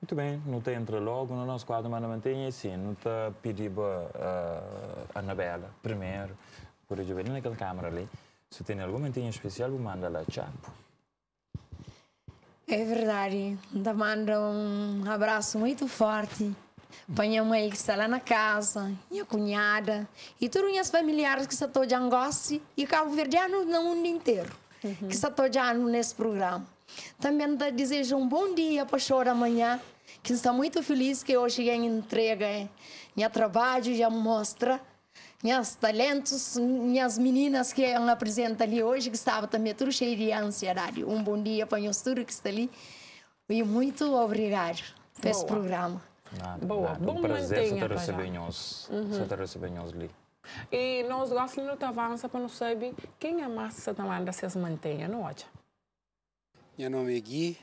Muito bem, não te entra logo no nosso quadro mas não Mantenha, assim, não te pediba a uh, Anabela primeiro, por ver naquela câmara ali. Se tem alguma mantinha especial, manda lá, chapo. É verdade, te manda um abraço muito forte para minha mãe que está lá na casa, minha cunhada e todos os familiares que estão de Angosti e Cabo Verdeano no mundo inteiro, uhum. que estão de ano nesse programa. Também desejo um bom dia, para pastor, amanhã. Que está muito feliz que hoje a entrega, é minha trabalho, já mostra meus talentos, minhas meninas que eu apresento ali hoje, que estava também tudo cheio de ansiedade. Um bom dia para os tudo que está ali. E muito obrigado por esse programa. Nada, Boa, nada. bom um prazer mantenha, ter recebido uhum. ter recebido nós ali. E nós gostamos de avança para não saber quem é massa da manda se mantenha, não é? Meu nome é Gui,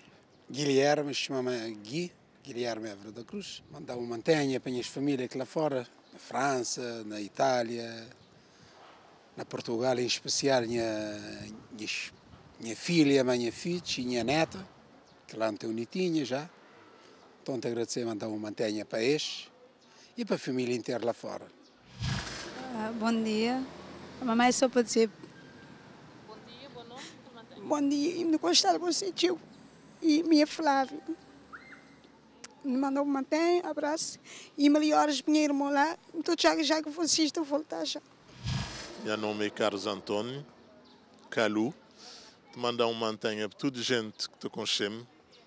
Guilherme, chama-me Gui, Guilherme Évora da Cruz. Mandava uma mantenha, as família aqui lá fora, na França, na Itália, na Portugal, em especial, minha, minha, minha filha, minha filha, minha neta, que lá não tem um já. Então, te agradecer, mandar uma mantenha para este e para a família inteira lá fora. Ah, bom dia. A mamãe só para dizer Boni, no Constado Constitutivo. E minha Flávia. Me mandou um mantém, abraço. E melhores, minha irmã lá. Então, já, já que vocês estão voltar já. Meu nome é Carlos António Calu. Te mandar um mantém a toda a gente que te conhece,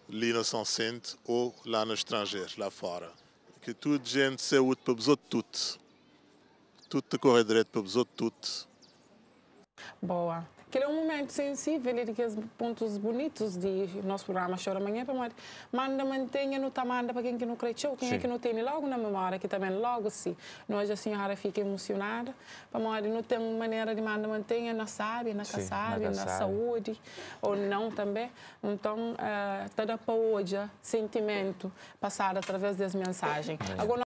ali na São Centro ou lá no estrangeiro, lá fora. Que toda a gente útil para os outros tudo. Tudo te direito para os outros tudo. Boa que é um momento sensível e que os pontos bonitos de nosso programa Chora Amanhã para Mãe, manda mantenha no tamanda para quem que não cresceu, quem é que não tem logo na memória, que também logo se nós é, a senhora fica emocionada, para mãe não tem maneira de manda mantenha na sabe, na sabe, na saúde ou não também. Então, uh, toda para hoje, sentimento passado através das mensagens. Agora,